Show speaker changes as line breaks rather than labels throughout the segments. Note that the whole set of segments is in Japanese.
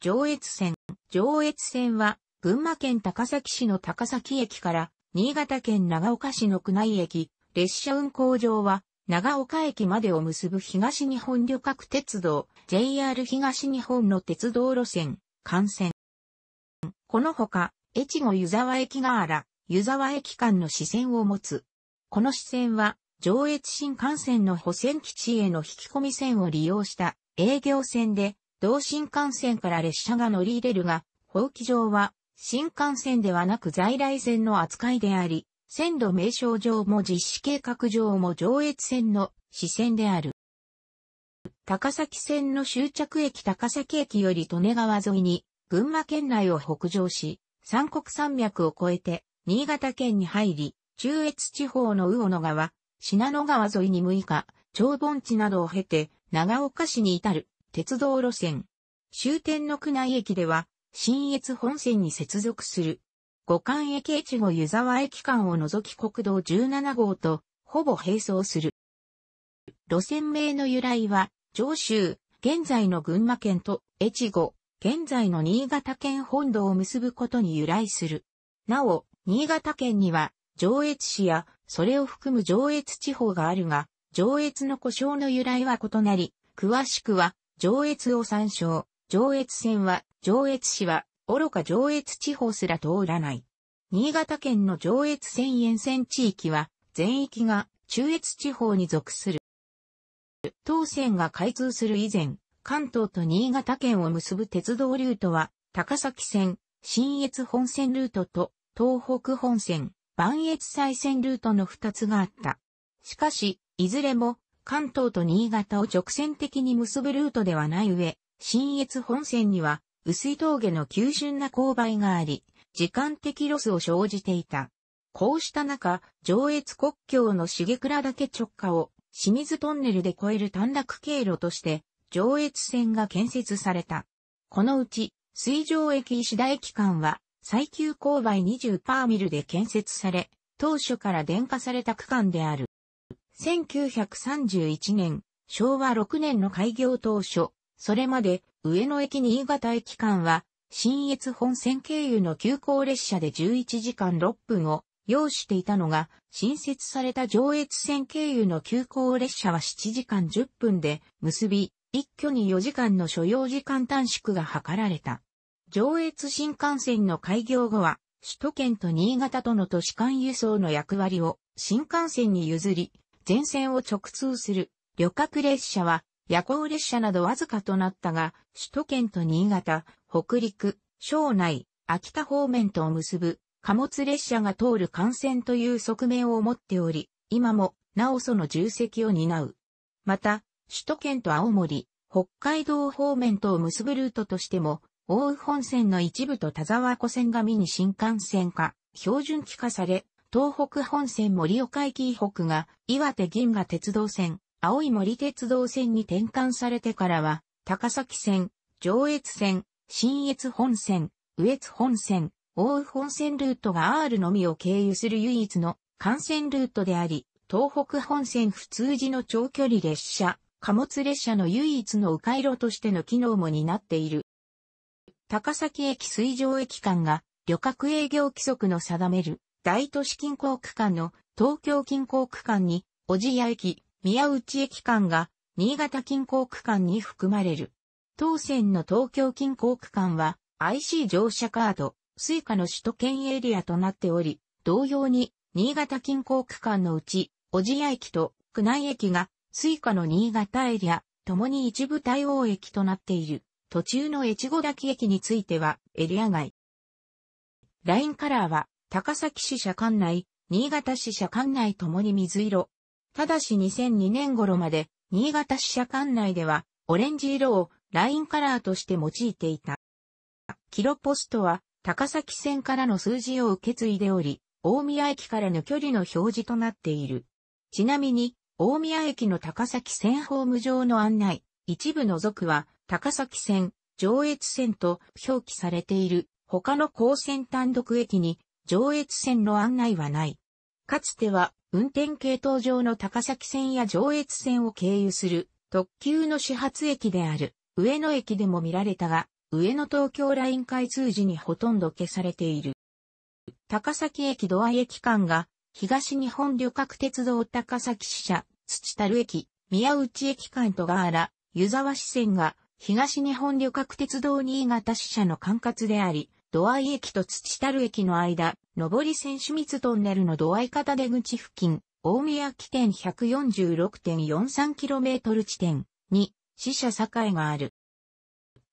上越線。上越線は、群馬県高崎市の高崎駅から、新潟県長岡市の宮内駅、列車運行場は、長岡駅までを結ぶ東日本旅客鉄道、JR 東日本の鉄道路線、幹線。このほか、越後湯沢駅があら、湯沢駅間の支線を持つ。この支線は、上越新幹線の保線基地への引き込み線を利用した営業線で、同新幹線から列車が乗り入れるが、法規上は新幹線ではなく在来線の扱いであり、線路名称上も実施計画上も上越線の支線である。高崎線の終着駅高崎駅より利根川沿いに、群馬県内を北上し、三国山脈を越えて、新潟県に入り、中越地方の魚野川、信濃川沿いに6日、長盆地などを経て、長岡市に至る。鉄道路線。終点の区内駅では、新越本線に接続する。五間駅越後湯沢駅間を除き国道17号と、ほぼ並走する。路線名の由来は、上州、現在の群馬県と、越後、現在の新潟県本土を結ぶことに由来する。なお、新潟県には、上越市や、それを含む上越地方があるが、上越の故障の由来は異なり、詳しくは、上越を参照。上越線は、上越市は、愚か上越地方すら通らない。新潟県の上越線沿線地域は、全域が中越地方に属する。当線が開通する以前、関東と新潟県を結ぶ鉄道ルートは、高崎線、新越本線ルートと、東北本線、万越西線ルートの2つがあった。しかし、いずれも関東と新潟を直線的に結ぶルートではない上、新越本線には、薄い峠の急峻な勾配があり、時間的ロスを生じていた。こうした中、上越国境の重倉岳直下を清水トンネルで越える短絡経路として、上越線が建設された。このうち、水上駅石田駅間は、最急勾配20パーミルで建設され、当初から電化された区間である。1931年、昭和6年の開業当初、それまで上野駅新潟駅間は、新越本線経由の急行列車で11時間6分を要していたのが、新設された上越線経由の急行列車は7時間10分で結び、一挙に4時間の所要時間短縮が図られた。上越新幹線の開業後は、首都圏と新潟との都市間輸送の役割を新幹線に譲り、全線を直通する旅客列車は夜行列車などわずかとなったが、首都圏と新潟、北陸、省内、秋田方面とを結ぶ貨物列車が通る幹線という側面を持っており、今もなおその重責を担う。また、首都圏と青森、北海道方面とを結ぶルートとしても、大宇本線の一部と田沢湖線が見に新幹線化、標準化され、東北本線盛岡駅以北が、岩手銀河鉄道線、青い森鉄道線に転換されてからは、高崎線、上越線、新越本線、宇越本線、大宇本線ルートが R のみを経由する唯一の幹線ルートであり、東北本線普通時の長距離列車、貨物列車の唯一の迂回路としての機能も担っている。高崎駅水上駅間が旅客営業規則の定める大都市近郊区間の東京近郊区間に、小千谷駅、宮内駅間が、新潟近郊区間に含まれる。当線の東京近郊区間は、IC 乗車カード、スイカの首都圏エリアとなっており、同様に、新潟近郊区間のうち、小千谷駅と宮内駅が、スイカの新潟エリア、ともに一部対応駅となっている。途中の越後滝駅については、エリア外。ラインカラーは、高崎市社管内、新潟市社管内ともに水色。ただし2002年頃まで、新潟市社管内では、オレンジ色をラインカラーとして用いていた。キロポストは、高崎線からの数字を受け継いでおり、大宮駅からの距離の表示となっている。ちなみに、大宮駅の高崎線ホーム上の案内、一部除くは、高崎線、上越線と表記されている、他の高線単独駅に上越線の案内はない。かつては、運転系統上の高崎線や上越線を経由する特急の始発駅である上野駅でも見られたが、上野東京ライン開通時にほとんど消されている。高崎駅土合駅間が東日本旅客鉄道高崎支社、土樽駅、宮内駅間とガーラ、湯沢支線が東日本旅客鉄道新潟支社の管轄であり、土合駅と土樽駅の間、上り線清水トンネルの土合方出口付近、大宮起点 146.43km 地点に、死者境がある。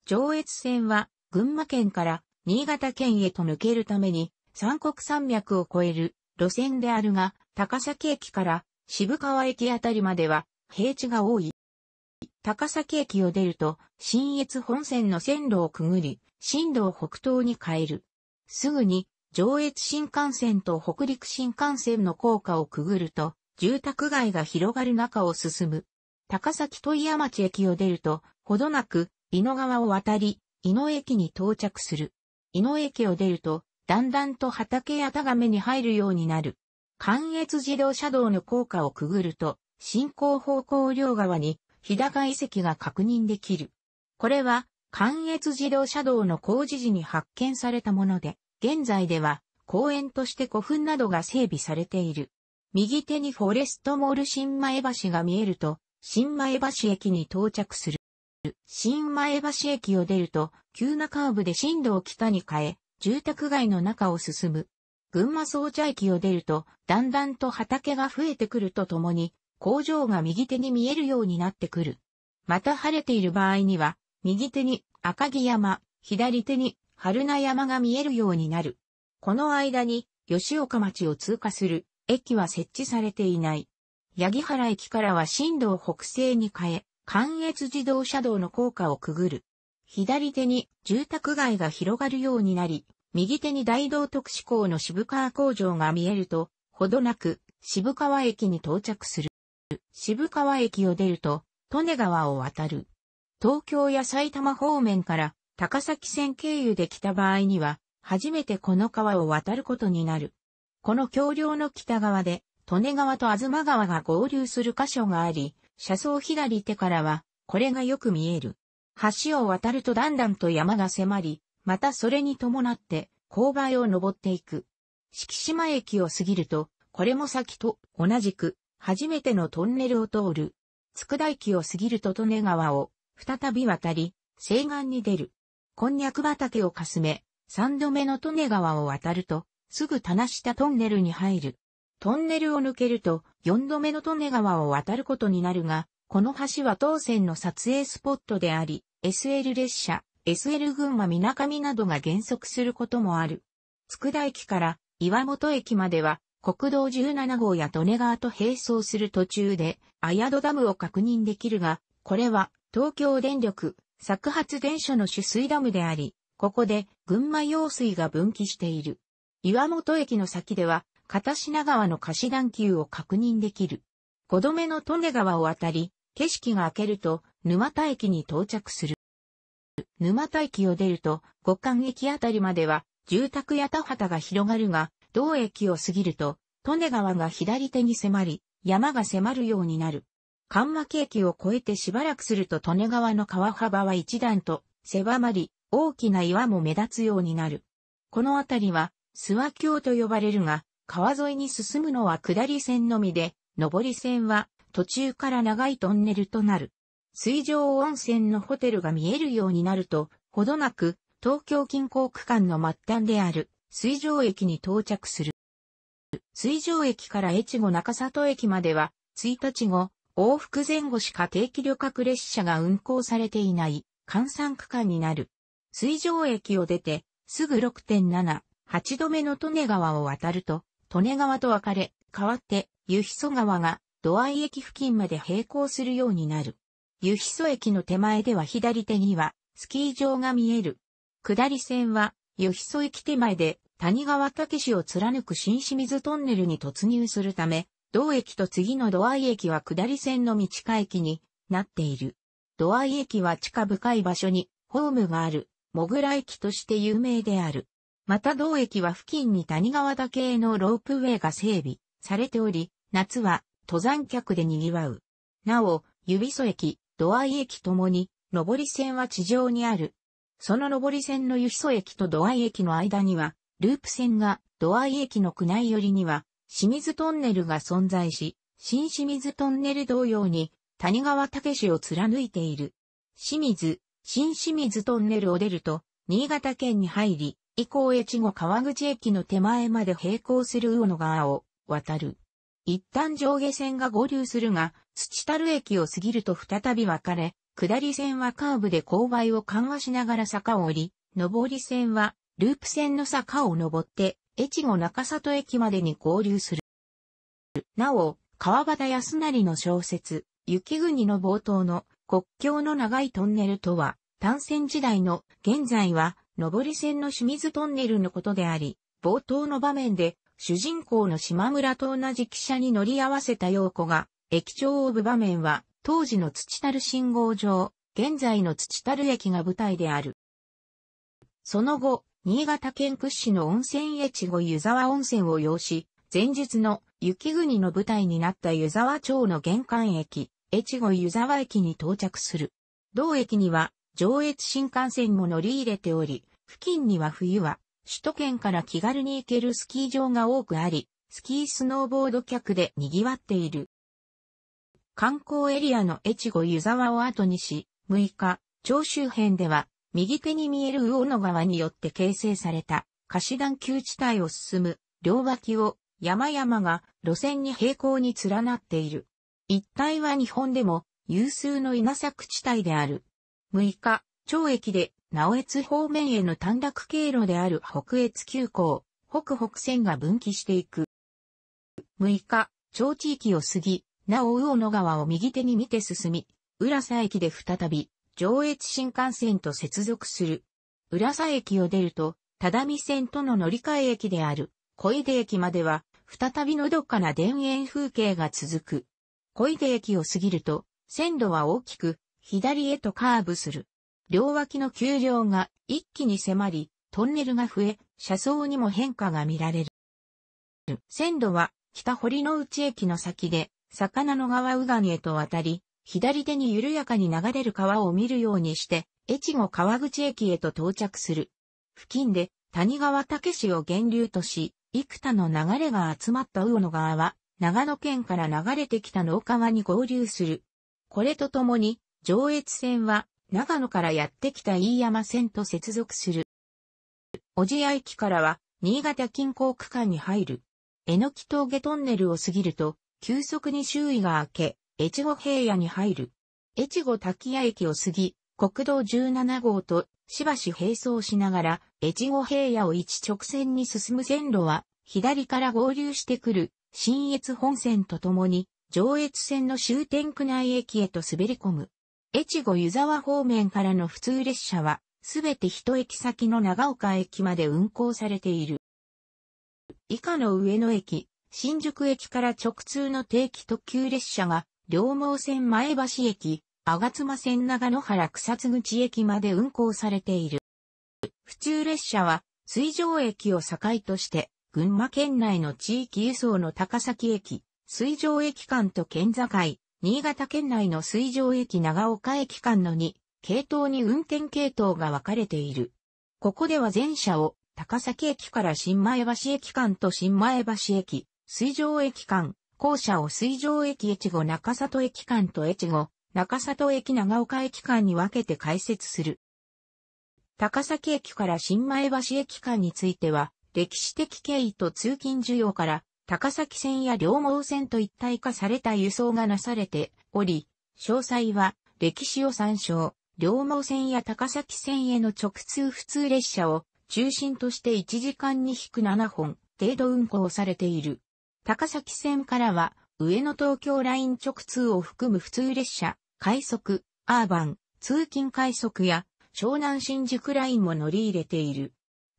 上越線は、群馬県から新潟県へと抜けるために、三国山脈を越える路線であるが、高崎駅から渋川駅あたりまでは平地が多い。高崎駅を出ると、新越本線の線路をくぐり、震度を北東に変える。すぐに、上越新幹線と北陸新幹線の高架をくぐると、住宅街が広がる中を進む。高崎戸山町駅を出ると、ほどなく、井の川を渡り、井野駅に到着する。井野駅を出ると、だんだんと畑や田亀に入るようになる。関越自動車道の高架をくぐると、進行方向両側に、日高遺跡が確認できる。これは、関越自動車道の工事時に発見されたもので、現在では公園として古墳などが整備されている。右手にフォレストモール新前橋が見えると、新前橋駅に到着する。新前橋駅を出ると、急なカーブで進路を北に変え、住宅街の中を進む。群馬総茶駅を出ると、だんだんと畑が増えてくるとともに、工場が右手に見えるようになってくる。また晴れている場合には、右手に赤城山、左手に春名山が見えるようになる。この間に吉岡町を通過する駅は設置されていない。八木原駅からは新道北西に変え、関越自動車道の高架をくぐる。左手に住宅街が広がるようになり、右手に大道特志港の渋川工場が見えると、ほどなく渋川駅に到着する。渋川駅を出ると、利根川を渡る。東京や埼玉方面から高崎線経由で来た場合には、初めてこの川を渡ることになる。この橋梁の北側で、利根川と東川が合流する箇所があり、車窓左手からは、これがよく見える。橋を渡るとだんだんと山が迫り、またそれに伴って、勾配を登っていく。敷島駅を過ぎると、これも先と同じく、初めてのトンネルを通る。佃駅を過ぎると利根川を再び渡り、西岸に出る。こんにゃく畑をかすめ、三度目の利根川を渡ると、すぐ棚下トンネルに入る。トンネルを抜けると、四度目の利根川を渡ることになるが、この橋は当線の撮影スポットであり、SL 列車、SL 群馬水上などが減速することもある。田駅から岩本駅までは、国道17号や利根川と並走する途中で、綾戸ダムを確認できるが、これは東京電力、作発電所の取水ダムであり、ここで群馬用水が分岐している。岩本駅の先では、片品川の貸し段丘を確認できる。5度目の利根川を渡り、景色が明けると、沼田駅に到着する。沼田駅を出ると、五間駅あたりまでは、住宅や田畑が広がるが、同駅を過ぎると、利根川が左手に迫り、山が迫るようになる。緩和景気を越えてしばらくすると利根川の川幅は一段と狭まり、大きな岩も目立つようになる。この辺りは、諏訪峡と呼ばれるが、川沿いに進むのは下り線のみで、上り線は途中から長いトンネルとなる。水上温泉のホテルが見えるようになると、ほどなく東京近郊区間の末端である水上駅に到着する。水上駅から越後中里駅までは、1日後、往復前後しか定期旅客列車が運行されていない、閑散区間になる。水上駅を出て、すぐ6.7、8度目の利根川を渡ると、利根川と分かれ、変わって、湯磯曽川が、土合駅付近まで並行するようになる。湯磯曽駅の手前では左手には、スキー場が見える。下り線は、湯磯曽駅手前で、谷川岳を貫く新清水トンネルに突入するため、同駅と次の土合駅は下り線の道下駅になっている。土合駅は地下深い場所にホームがある、モグラ駅として有名である。また同駅は付近に谷川岳へのロープウェイが整備されており、夏は登山客で賑わう。なお、指曽駅、土合駅ともに、上り線は地上にある。その上り線の指曽駅と土合駅の間には、ループ線が土合駅の区内寄りには清水トンネルが存在し、新清水トンネル同様に谷川武を貫いている。清水、新清水トンネルを出ると、新潟県に入り、以降越後川口駅の手前まで並行する魚の川を渡る。一旦上下線が合流するが、土樽駅を過ぎると再び分かれ、下り線はカーブで勾配を緩和しながら坂を降り、上り線はループ線の坂を登って越後中里駅までに合流する。なお、川端康成の小説、雪国の冒頭の国境の長いトンネルとは、単線時代の現在は上り線の清水トンネルのことであり、冒頭の場面で主人公の島村と同じ汽車に乗り合わせた陽子が駅長を呼ぶ場面は当時の土樽信号場、現在の土樽駅が舞台である。その後、新潟県屈指の温泉越後湯沢温泉を要し、前述の雪国の舞台になった湯沢町の玄関駅、越後湯沢駅に到着する。同駅には上越新幹線も乗り入れており、付近には冬は首都圏から気軽に行けるスキー場が多くあり、スキースノーボード客で賑わっている。観光エリアの越後湯沢を後にし、6日、町周辺では右手に見える魚野川によって形成された、貸し段丘地帯を進む、両脇を、山々が路線に平行に連なっている。一帯は日本でも有数の稲作地帯である。6日、町駅で直越方面への短絡経路である北越急行、北北線が分岐していく。6日、町地域を過ぎ、なお魚野川を右手に見て進み、浦佐駅で再び、上越新幹線と接続する。浦佐駅を出ると、只見線との乗り換え駅である、小出駅までは、再びのどかな田園風景が続く。小出駅を過ぎると、線路は大きく、左へとカーブする。両脇の丘陵が一気に迫り、トンネルが増え、車窓にも変化が見られる。線路は北堀之内駅の先で、魚の川右岸へと渡り、左手に緩やかに流れる川を見るようにして、越後川口駅へと到着する。付近で谷川武史を源流とし、幾多の流れが集まった魚の川は、長野県から流れてきた農川に合流する。これとともに、上越線は、長野からやってきた飯山線と接続する。小千谷駅からは、新潟近郊区間に入る。えのき峠トンネルを過ぎると、急速に周囲が明け、越後平野に入る。越後滝谷駅を過ぎ、国道17号としばし並走しながら、越後平野を一直線に進む線路は、左から合流してくる、新越本線とともに、上越線の終点区内駅へと滑り込む。越後湯沢方面からの普通列車は、すべて一駅先の長岡駅まで運行されている。以下の上野駅、新宿駅から直通の定期特急列車が両毛線前橋駅、吾妻線長野原草津口駅まで運行されている。府中列車は、水上駅を境として、群馬県内の地域輸送の高崎駅、水上駅間と県境、新潟県内の水上駅長岡駅間の2、系統に運転系統が分かれている。ここでは全車を高崎駅から新前橋駅間と新前橋駅、水上駅間、校舎を水上駅越後中里駅間と越後、中里駅長岡駅間に分けて開設する。高崎駅から新前橋駅間については、歴史的経緯と通勤需要から、高崎線や両毛線と一体化された輸送がなされており、詳細は歴史を参照、両毛線や高崎線への直通普通列車を中心として1時間に引く7本程度運行されている。高崎線からは、上野東京ライン直通を含む普通列車、快速、アーバン、通勤快速や、湘南新宿ラインも乗り入れている。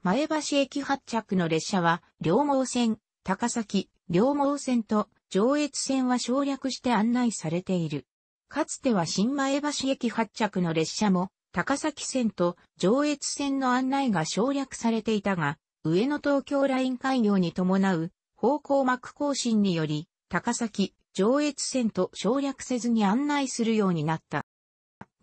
前橋駅発着の列車は、両毛線、高崎、両毛線と上越線は省略して案内されている。かつては新前橋駅発着の列車も、高崎線と上越線の案内が省略されていたが、上野東京ライン開業に伴う方向幕更新により、高崎、上越線と省略せずに案内するようになった。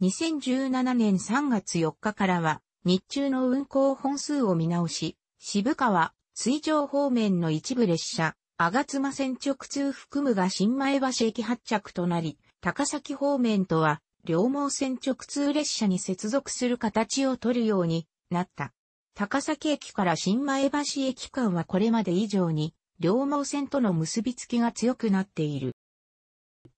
2017年3月4日からは、日中の運行本数を見直し、渋川、水上方面の一部列車、吾妻線直通含むが新前橋駅発着となり、高崎方面とは、両毛線直通列車に接続する形を取るようになった。高崎駅から新前橋駅間はこれまで以上に両毛線との結びつきが強くなっている。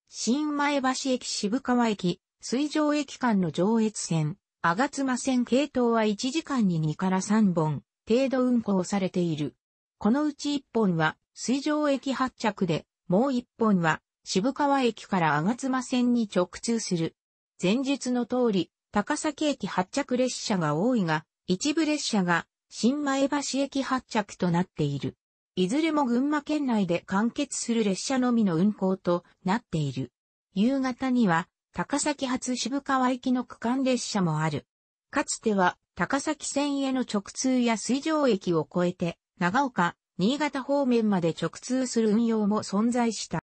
新前橋駅渋川駅、水上駅間の上越線、吾妻線系統は1時間に2から3本程度運行されている。このうち1本は水上駅発着で、もう1本は渋川駅から吾妻線に直通する。前述の通り、高崎駅発着列車が多いが、一部列車が新前橋駅発着となっている。いずれも群馬県内で完結する列車のみの運行となっている。夕方には、高崎発渋川行きの区間列車もある。かつては、高崎線への直通や水上駅を越えて、長岡、新潟方面まで直通する運用も存在した。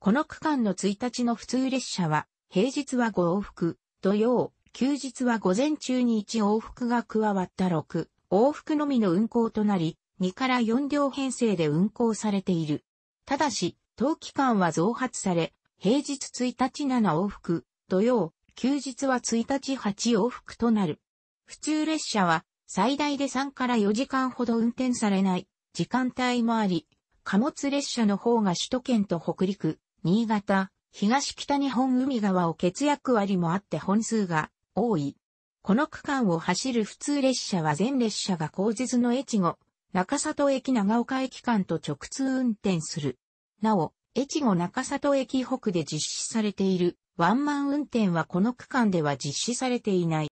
この区間の1日の普通列車は、平日は5往復、土曜、休日は午前中に1往復が加わった6往復のみの運行となり、2から4両編成で運行されている。ただし、当期間は増発され、平日1日7往復、土曜、休日は1日8往復となる。普通列車は最大で3から4時間ほど運転されない時間帯もあり、貨物列車の方が首都圏と北陸、新潟、東北日本海側を欠約割もあって本数が多い。この区間を走る普通列車は全列車が後日の越後、中里駅長岡駅間と直通運転する。なお、越後中里駅北で実施されているワンマン運転はこの区間では実施されていない。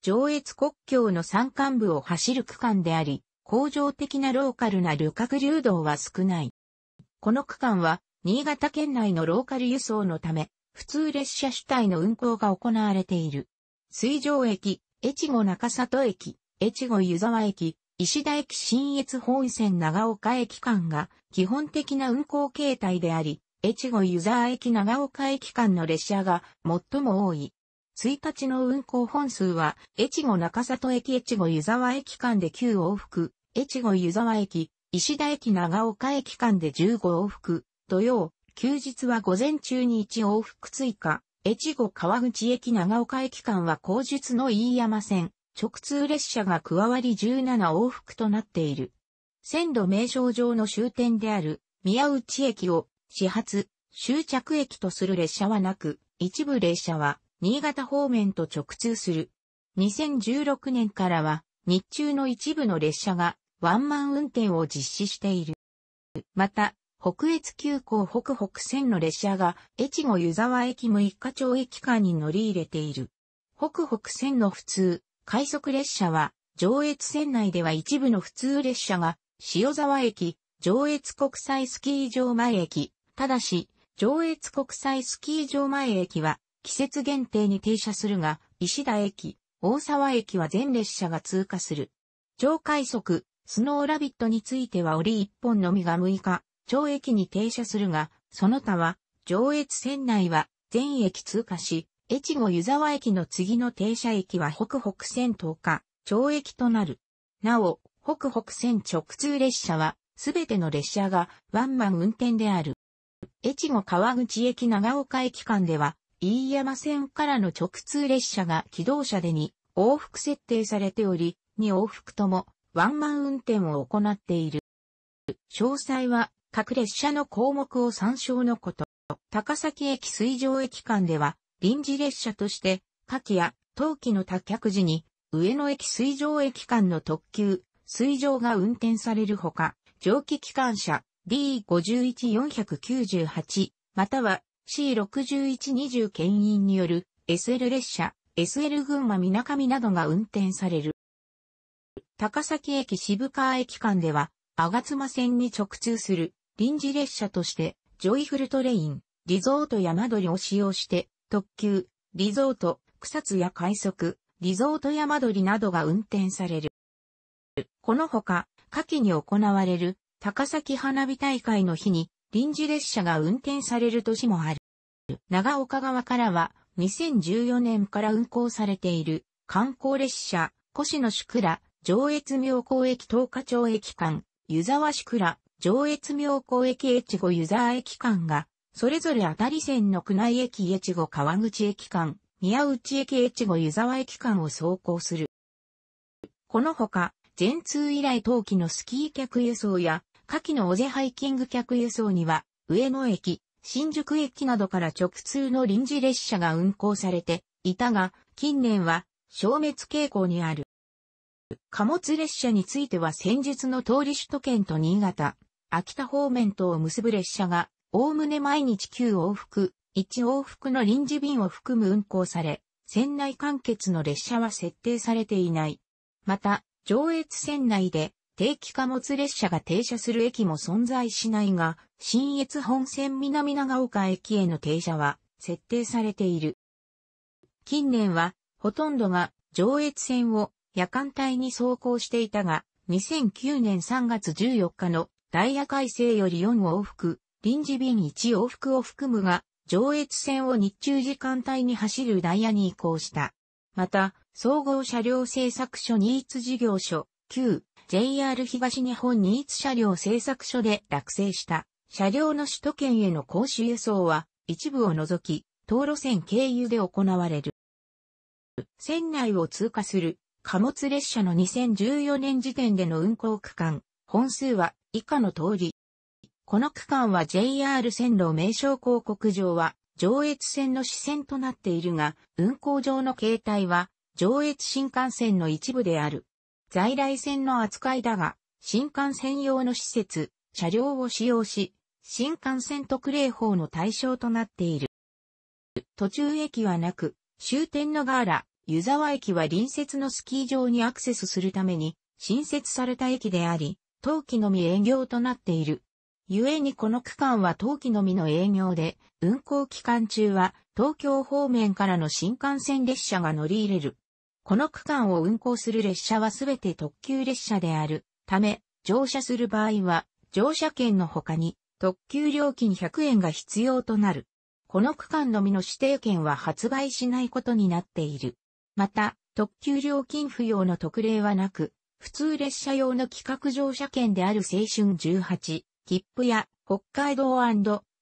上越国境の山間部を走る区間であり、工場的なローカルな旅客流動は少ない。この区間は、新潟県内のローカル輸送のため、普通列車主体の運行が行われている。水上駅、越後中里駅、越後湯沢駅、石田駅新越本線長岡駅間が基本的な運行形態であり、越後湯沢駅長岡駅間の列車が最も多い。1日の運行本数は、越後中里駅越後湯沢駅間で9往復、越後湯沢駅、石田駅長岡駅間で15往復、土曜、休日は午前中に1往復追加、越後川口駅長岡駅間は後日の飯山線、直通列車が加わり17往復となっている。線路名称上の終点である宮内駅を始発、終着駅とする列車はなく、一部列車は新潟方面と直通する。2016年からは日中の一部の列車がワンマン運転を実施している。また、北越急行北北線の列車が越後湯沢駅六日町駅間に乗り入れている。北北線の普通、快速列車は、上越線内では一部の普通列車が、塩沢駅、上越国際スキー場前駅、ただし、上越国際スキー場前駅は、季節限定に停車するが、石田駅、大沢駅は全列車が通過する。超快速、スノーラビットについては折り一本のみが6日、超駅に停車するが、その他は、上越線内は全駅通過し、越後湯沢駅の次の停車駅は北北線東下、町駅となる。なお、北北線直通列車は、すべての列車がワンマン運転である。越後川口駅長岡駅間では、飯山線からの直通列車が起動車でに往復設定されており、2往復ともワンマン運転を行っている。詳細は各列車の項目を参照のこと。高崎駅水上駅間では臨時列車として、夏季や冬季の脱却時に、上野駅水上駅間の特急、水上が運転されるほか、蒸気機関車 D51498 または C6120 牽引による SL 列車 SL 群馬みなかみなどが運転される。高崎駅渋川駅間では、あがつま線に直通する臨時列車として、ジョイフルトレイン、リゾート山鳥を使用して、特急、リゾート、草津や快速、リゾート山鳥などが運転される。このほか、夏季に行われる高崎花火大会の日に臨時列車が運転される年もある。長岡川からは2014年から運行されている観光列車、越野宿倉、上越妙高駅東華町駅間、湯沢宿倉、上越妙高駅越後湯沢駅間がそれぞれ当たり線の宮内駅越後川口駅間、宮内駅越後湯沢駅間を走行する。このほか、全通以来冬季のスキー客輸送や、夏季の尾瀬ハイキング客輸送には、上野駅、新宿駅などから直通の臨時列車が運行されていたが、近年は消滅傾向にある。貨物列車については先日の通り首都圏と新潟、秋田方面とを結ぶ列車がおおむね毎日9往復、1往復の臨時便を含む運行され、船内完結の列車は設定されていない。また、上越線内で定期貨物列車が停車する駅も存在しないが、新越本線南長岡駅への停車は設定されている。近年は、ほとんどが上越線を夜間帯に走行していたが、2009年3月14日のダイヤ改正より4往復、臨時便1往復を含むが、上越線を日中時間帯に走るダイヤに移行した。また、総合車両製作所ニーツ事業所、旧 JR 東日本ニーツ車両製作所で落成した車両の首都圏への公衆輸送は一部を除き、道路線経由で行われる。線内を通過する貨物列車の2014年時点での運行区間、本数は以下の通り、この区間は JR 線路名称広告上は上越線の支線となっているが、運行上の形態は上越新幹線の一部である。在来線の扱いだが、新幹線用の施設、車両を使用し、新幹線特例法の対象となっている。途中駅はなく、終点のガーラ、湯沢駅は隣接のスキー場にアクセスするために、新設された駅であり、冬季のみ営業となっている。故にこの区間は冬季のみの営業で、運行期間中は東京方面からの新幹線列車が乗り入れる。この区間を運行する列車はすべて特急列車であるため、乗車する場合は乗車券の他に特急料金100円が必要となる。この区間のみの指定券は発売しないことになっている。また、特急料金不要の特例はなく、普通列車用の企画乗車券である青春18、切符や北海道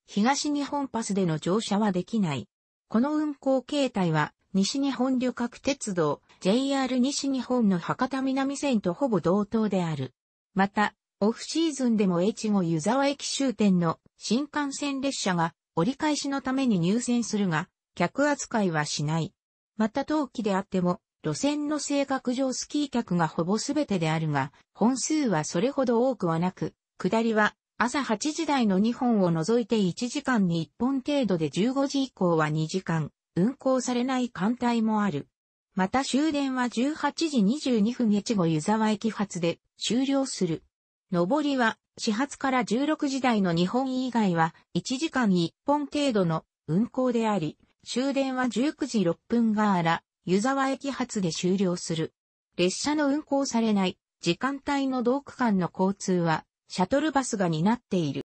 東日本パスでの乗車はできない。この運行形態は西日本旅客鉄道 JR 西日本の博多南線とほぼ同等である。また、オフシーズンでも越後湯沢駅終点の新幹線列車が折り返しのために入線するが、客扱いはしない。また冬季であっても、路線の性格上スキー客がほぼ全てであるが、本数はそれほど多くはなく、下りは朝8時台の2本を除いて1時間に1本程度で15時以降は2時間、運行されない艦隊もある。また終電は18時22分越後湯沢駅発で終了する。上りは始発から16時台の2本以外は1時間に1本程度の運行であり、終電は19時6分があら、湯沢駅発で終了する。列車の運行されない時間帯の同区間の交通はシャトルバスが担っている。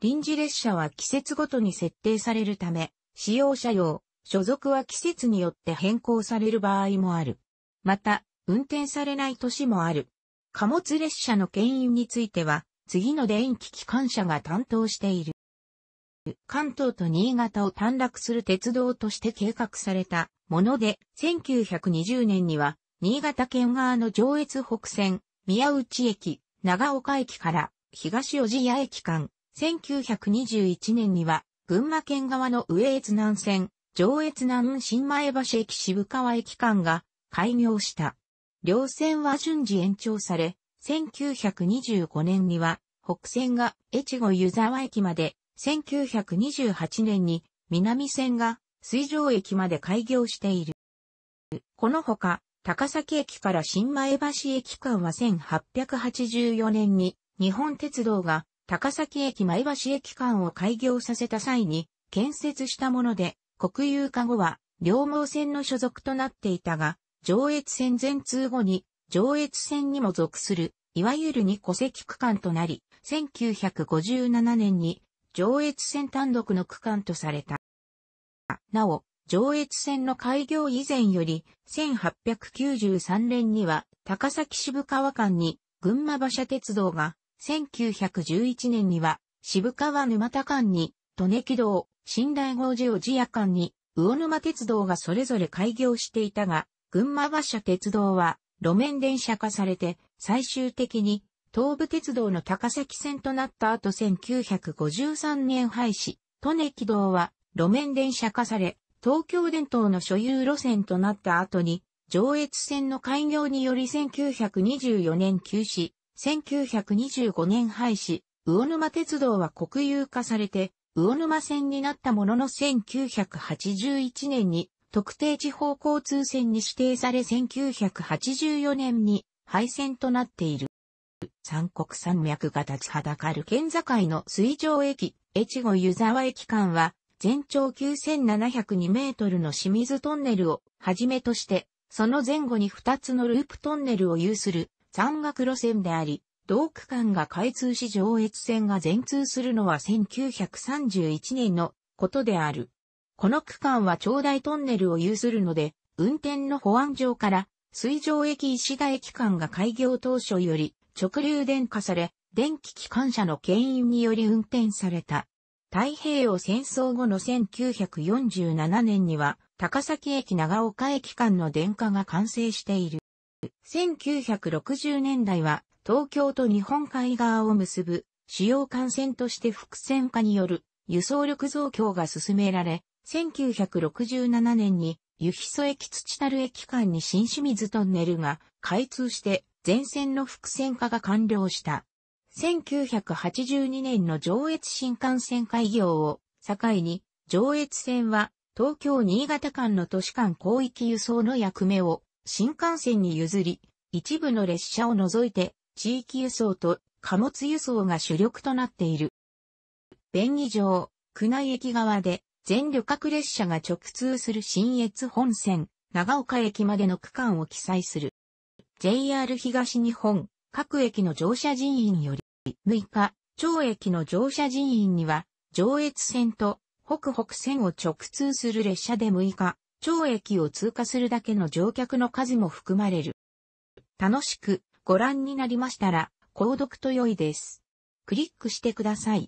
臨時列車は季節ごとに設定されるため、使用者用、所属は季節によって変更される場合もある。また、運転されない年もある。貨物列車の牽引については、次の電気機関車が担当している。関東と新潟を短絡する鉄道として計画されたもので、1920年には、新潟県側の上越北線、宮内駅、長岡駅から東小路谷駅間、1921年には、群馬県側の上越南線、上越南新前橋駅渋川駅間が開業した。両線は順次延長され、1925年には北線が越後湯沢駅まで、1928年に南線が水上駅まで開業している。このほか、高崎駅から新前橋駅間は1884年に日本鉄道が高崎駅前橋駅間を開業させた際に建設したもので国有化後は両毛線の所属となっていたが上越線全通後に上越線にも属するいわゆる二戸籍区間となり1957年に上越線単独の区間とされた。なお、上越線の開業以前より、1893年には高崎渋川間に群馬馬車鉄道が、1911年には渋川沼田間に利根軌道、新大郷寺寺屋間に魚沼鉄道がそれぞれ開業していたが、群馬馬車鉄道は路面電車化されて最終的に東武鉄道の高崎線となった後1953年廃止、利根軌道は路面電車化され東京電灯の所有路線となった後に、上越線の開業により1924年休止、1925年廃止、魚沼鉄道は国有化されて、魚沼線になったものの1981年に特定地方交通線に指定され1984年に廃線となっている。三国山脈が立ちはだかる県境の水上駅、越後湯沢駅間は全長9702メートルの清水トンネルをはじめとして、その前後に2つのループトンネルを有する山岳路線であり、同区間が開通し上越線が全通するのは1931年のことである。この区間は長大トンネルを有するので、運転の保安上から、水上駅石田駅間が開業当初より直流電化され、電気機関車の牽引により運転された。太平洋戦争後の1947年には、高崎駅長岡駅間の電化が完成している。1960年代は、東京と日本海側を結ぶ、主要幹線として複線化による輸送力増強が進められ、1967年に、湯磯駅土樽駅間に新清水トンネルが開通して、全線の複線化が完了した。1982年の上越新幹線開業を境に、上越線は東京新潟間の都市間広域輸送の役目を新幹線に譲り、一部の列車を除いて地域輸送と貨物輸送が主力となっている。便宜上、区内駅側で全旅客列車が直通する新越本線、長岡駅までの区間を記載する。JR 東日本、各駅の乗車人員より、6日、町駅の乗車人員には、上越線と北北線を直通する列車で6日、町駅を通過するだけの乗客の数も含まれる。楽しくご覧になりましたら、購読と良いです。クリックしてください。